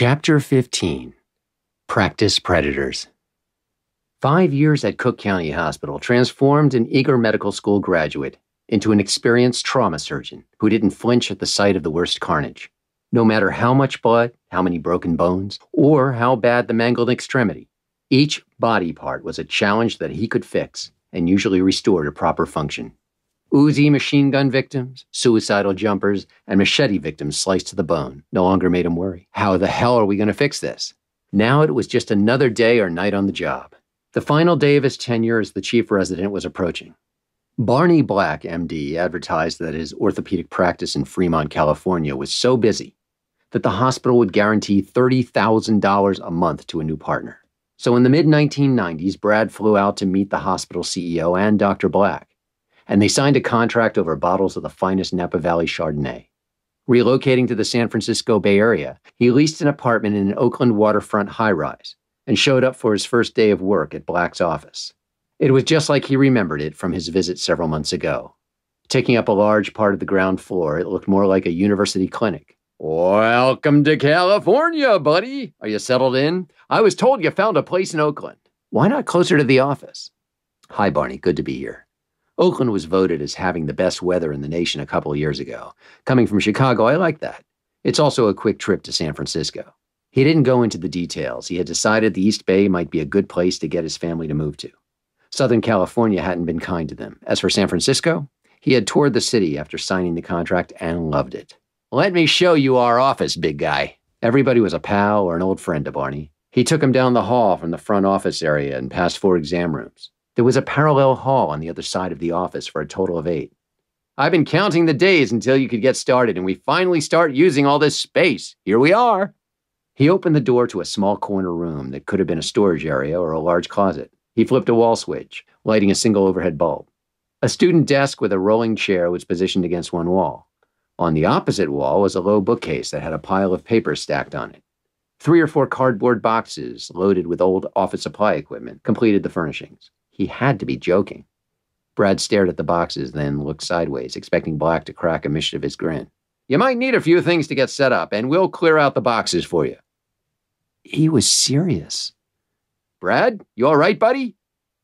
Chapter 15 Practice Predators. Five years at Cook County Hospital transformed an eager medical school graduate into an experienced trauma surgeon who didn't flinch at the sight of the worst carnage, no matter how much blood, how many broken bones, or how bad the mangled extremity. Each body part was a challenge that he could fix and usually restore to proper function. Uzi machine gun victims, suicidal jumpers, and machete victims sliced to the bone no longer made him worry. How the hell are we going to fix this? Now it was just another day or night on the job. The final day of his tenure as the chief resident was approaching. Barney Black, MD, advertised that his orthopedic practice in Fremont, California was so busy that the hospital would guarantee $30,000 a month to a new partner. So in the mid 1990s, Brad flew out to meet the hospital CEO and Dr. Black and they signed a contract over bottles of the finest Napa Valley Chardonnay. Relocating to the San Francisco Bay Area, he leased an apartment in an Oakland waterfront high rise and showed up for his first day of work at Black's office. It was just like he remembered it from his visit several months ago. Taking up a large part of the ground floor, it looked more like a university clinic. Welcome to California, buddy. Are you settled in? I was told you found a place in Oakland. Why not closer to the office? Hi, Barney. Good to be here. Oakland was voted as having the best weather in the nation a couple years ago. Coming from Chicago, I like that. It's also a quick trip to San Francisco. He didn't go into the details. He had decided the East Bay might be a good place to get his family to move to. Southern California hadn't been kind to them. As for San Francisco, he had toured the city after signing the contract and loved it. Let me show you our office, big guy. Everybody was a pal or an old friend to Barney. He took him down the hall from the front office area and past four exam rooms. There was a parallel hall on the other side of the office for a total of eight. I've been counting the days until you could get started, and we finally start using all this space. Here we are. He opened the door to a small corner room that could have been a storage area or a large closet. He flipped a wall switch, lighting a single overhead bulb. A student desk with a rolling chair was positioned against one wall. On the opposite wall was a low bookcase that had a pile of papers stacked on it. Three or four cardboard boxes, loaded with old office supply equipment, completed the furnishings. He had to be joking. Brad stared at the boxes, then looked sideways, expecting Black to crack a mischievous grin. You might need a few things to get set up, and we'll clear out the boxes for you. He was serious. Brad, you all right, buddy?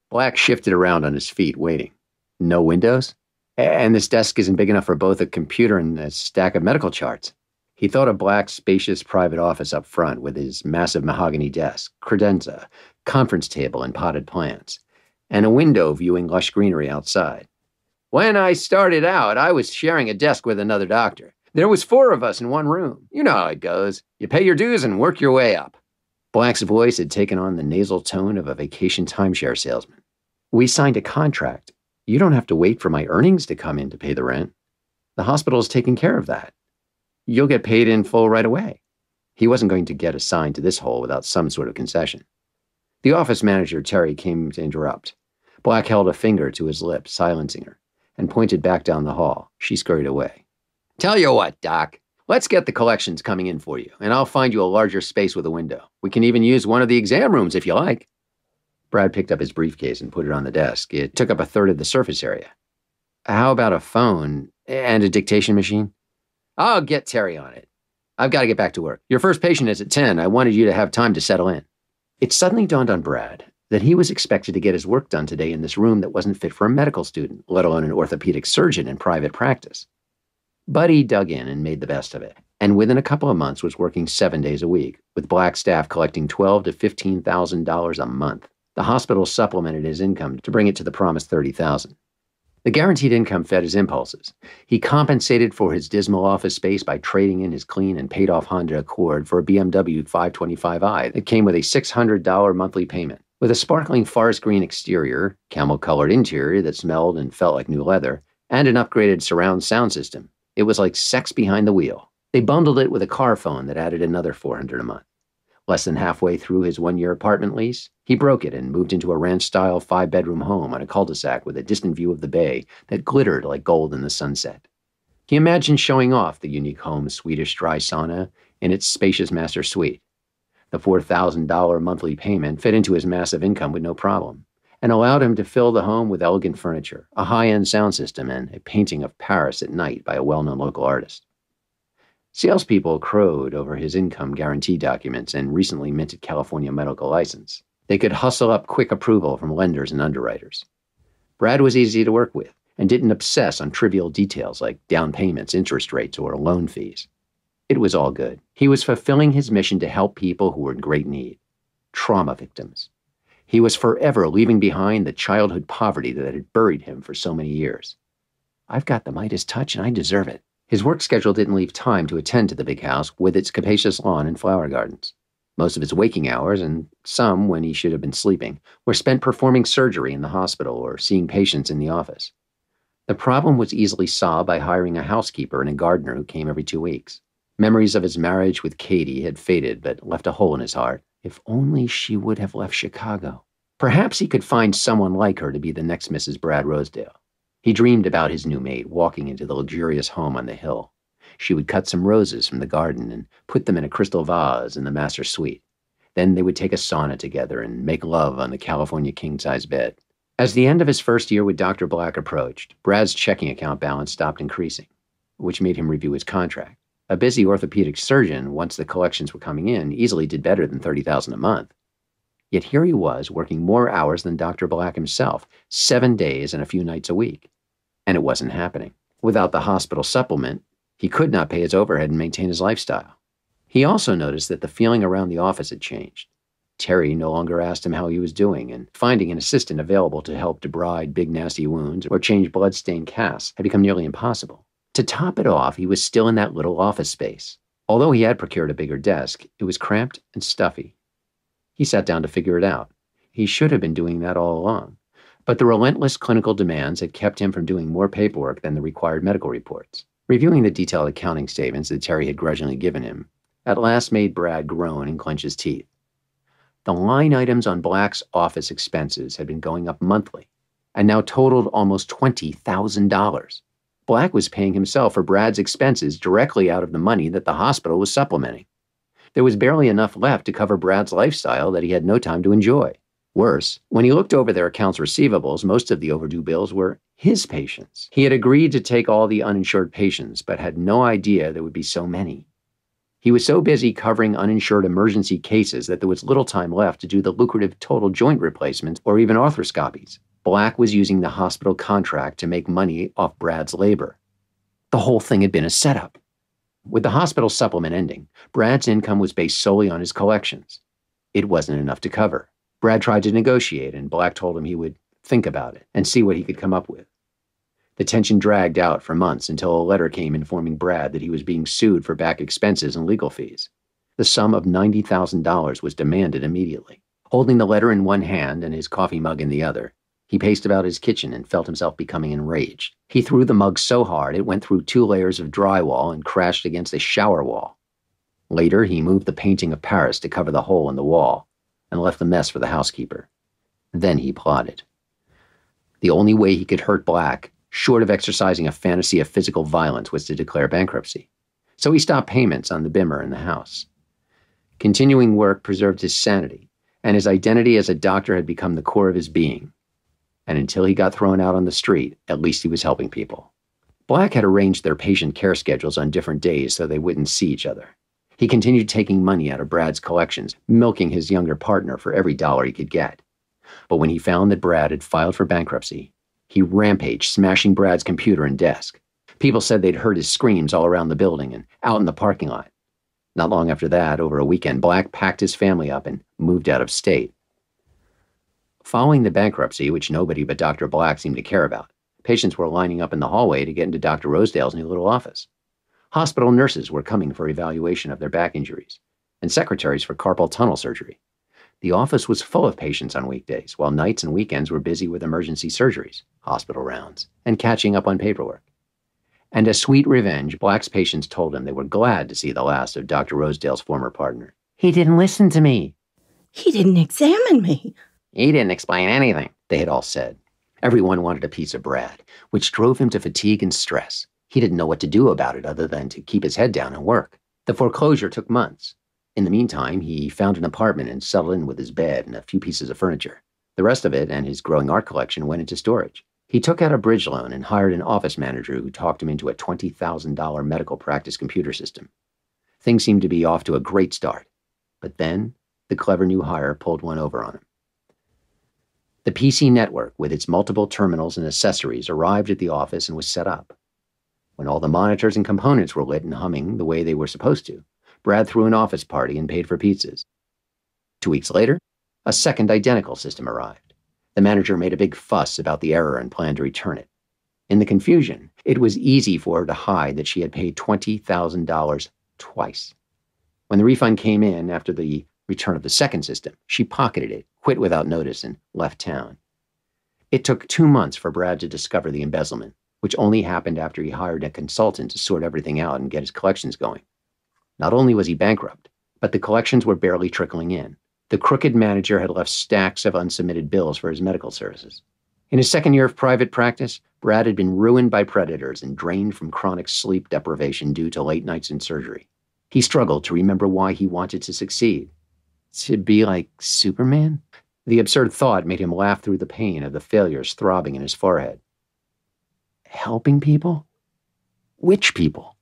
Black shifted around on his feet, waiting. No windows? And this desk isn't big enough for both a computer and a stack of medical charts. He thought of Black's spacious private office up front with his massive mahogany desk, credenza, conference table, and potted plants and a window viewing lush greenery outside. When I started out, I was sharing a desk with another doctor. There was four of us in one room. You know how it goes. You pay your dues and work your way up. Black's voice had taken on the nasal tone of a vacation timeshare salesman. We signed a contract. You don't have to wait for my earnings to come in to pay the rent. The hospital is taking care of that. You'll get paid in full right away. He wasn't going to get assigned to this hole without some sort of concession. The office manager, Terry, came to interrupt. Black held a finger to his lips, silencing her, and pointed back down the hall. She scurried away. Tell you what, Doc, let's get the collections coming in for you, and I'll find you a larger space with a window. We can even use one of the exam rooms if you like. Brad picked up his briefcase and put it on the desk. It took up a third of the surface area. How about a phone and a dictation machine? I'll get Terry on it. I've got to get back to work. Your first patient is at 10. I wanted you to have time to settle in. It suddenly dawned on Brad that he was expected to get his work done today in this room that wasn't fit for a medical student, let alone an orthopedic surgeon in private practice. But he dug in and made the best of it, and within a couple of months was working seven days a week, with black staff collecting twelve to fifteen thousand dollars a month. The hospital supplemented his income to bring it to the promised thirty thousand. The guaranteed income fed his impulses. He compensated for his dismal office space by trading in his clean and paid off Honda Accord for a BMW 525i that came with a $600 monthly payment. With a sparkling forest green exterior, camel colored interior that smelled and felt like new leather, and an upgraded surround sound system, it was like sex behind the wheel. They bundled it with a car phone that added another 400 a month. Less than halfway through his one year apartment lease, he broke it and moved into a ranch style five bedroom home on a cul de sac with a distant view of the bay that glittered like gold in the sunset. He imagined showing off the unique home's Swedish dry sauna and its spacious master suite. The $4,000 monthly payment fit into his massive income with no problem and allowed him to fill the home with elegant furniture, a high end sound system, and a painting of Paris at night by a well known local artist. Salespeople crowed over his income guarantee documents and recently minted California medical license. They could hustle up quick approval from lenders and underwriters. Brad was easy to work with and didn't obsess on trivial details like down payments, interest rates, or loan fees. It was all good. He was fulfilling his mission to help people who were in great need trauma victims. He was forever leaving behind the childhood poverty that had buried him for so many years. I've got the Midas touch and I deserve it. His work schedule didn't leave time to attend to the big house with its capacious lawn and flower gardens. Most of his waking hours, and some when he should have been sleeping, were spent performing surgery in the hospital or seeing patients in the office. The problem was easily solved by hiring a housekeeper and a gardener who came every two weeks. Memories of his marriage with Katie had faded but left a hole in his heart. If only she would have left Chicago. Perhaps he could find someone like her to be the next Mrs. Brad Rosedale. He dreamed about his new maid walking into the luxurious home on the hill, she would cut some roses from the garden and put them in a crystal vase in the master suite. Then they would take a sauna together and make love on the California king size bed. As the end of his first year with Dr. Black approached, Brad's checking account balance stopped increasing, which made him review his contract. A busy orthopedic surgeon, once the collections were coming in, easily did better than 30000 a month. Yet here he was, working more hours than Dr. Black himself, seven days and a few nights a week. And it wasn't happening. Without the hospital supplement, he could not pay his overhead and maintain his lifestyle. He also noticed that the feeling around the office had changed. Terry no longer asked him how he was doing, and finding an assistant available to help debride big nasty wounds or change blood-stained casts had become nearly impossible. To top it off, he was still in that little office space. Although he had procured a bigger desk, it was cramped and stuffy. He sat down to figure it out. He should have been doing that all along. But the relentless clinical demands had kept him from doing more paperwork than the required medical reports. Reviewing the detailed accounting statements that Terry had grudgingly given him, at last made Brad groan and clench his teeth. The line items on Black's office expenses had been going up monthly and now totaled almost $20,000. Black was paying himself for Brad's expenses directly out of the money that the hospital was supplementing. There was barely enough left to cover Brad's lifestyle that he had no time to enjoy. Worse, when he looked over their accounts receivables, most of the overdue bills were his patients. He had agreed to take all the uninsured patients, but had no idea there would be so many. He was so busy covering uninsured emergency cases that there was little time left to do the lucrative total joint replacements or even arthroscopies. Black was using the hospital contract to make money off Brad's labor. The whole thing had been a setup. With the hospital supplement ending, Brad's income was based solely on his collections. It wasn't enough to cover. Brad tried to negotiate, and Black told him he would think about it and see what he could come up with. The tension dragged out for months until a letter came informing Brad that he was being sued for back expenses and legal fees. The sum of $90,000 was demanded immediately. Holding the letter in one hand and his coffee mug in the other, he paced about his kitchen and felt himself becoming enraged. He threw the mug so hard it went through two layers of drywall and crashed against a shower wall. Later, he moved the painting of Paris to cover the hole in the wall and left the mess for the housekeeper. Then he plotted. The only way he could hurt Black short of exercising a fantasy of physical violence, was to declare bankruptcy. So he stopped payments on the Bimmer and the house. Continuing work preserved his sanity, and his identity as a doctor had become the core of his being. And until he got thrown out on the street, at least he was helping people. Black had arranged their patient care schedules on different days so they wouldn't see each other. He continued taking money out of Brad's collections, milking his younger partner for every dollar he could get. But when he found that Brad had filed for bankruptcy, he rampaged, smashing Brad's computer and desk. People said they'd heard his screams all around the building and out in the parking lot. Not long after that, over a weekend, Black packed his family up and moved out of state. Following the bankruptcy, which nobody but Dr. Black seemed to care about, patients were lining up in the hallway to get into Dr. Rosedale's new little office. Hospital nurses were coming for evaluation of their back injuries, and secretaries for carpal tunnel surgery. The office was full of patients on weekdays, while nights and weekends were busy with emergency surgeries, hospital rounds, and catching up on paperwork. And as sweet revenge, Black's patients told him they were glad to see the last of Dr. Rosedale's former partner. He didn't listen to me. He didn't examine me. He didn't explain anything, they had all said. Everyone wanted a piece of bread, which drove him to fatigue and stress. He didn't know what to do about it other than to keep his head down and work. The foreclosure took months, in the meantime, he found an apartment and settled in with his bed and a few pieces of furniture. The rest of it and his growing art collection went into storage. He took out a bridge loan and hired an office manager who talked him into a $20,000 medical practice computer system. Things seemed to be off to a great start. But then, the clever new hire pulled one over on him. The PC network, with its multiple terminals and accessories, arrived at the office and was set up. When all the monitors and components were lit and humming the way they were supposed to, Brad threw an office party and paid for pizzas. Two weeks later, a second identical system arrived. The manager made a big fuss about the error and planned to return it. In the confusion, it was easy for her to hide that she had paid $20,000 twice. When the refund came in after the return of the second system, she pocketed it, quit without notice, and left town. It took two months for Brad to discover the embezzlement, which only happened after he hired a consultant to sort everything out and get his collections going. Not only was he bankrupt, but the collections were barely trickling in. The crooked manager had left stacks of unsubmitted bills for his medical services. In his second year of private practice, Brad had been ruined by predators and drained from chronic sleep deprivation due to late nights in surgery. He struggled to remember why he wanted to succeed. To be like Superman? The absurd thought made him laugh through the pain of the failures throbbing in his forehead. Helping people? Which people?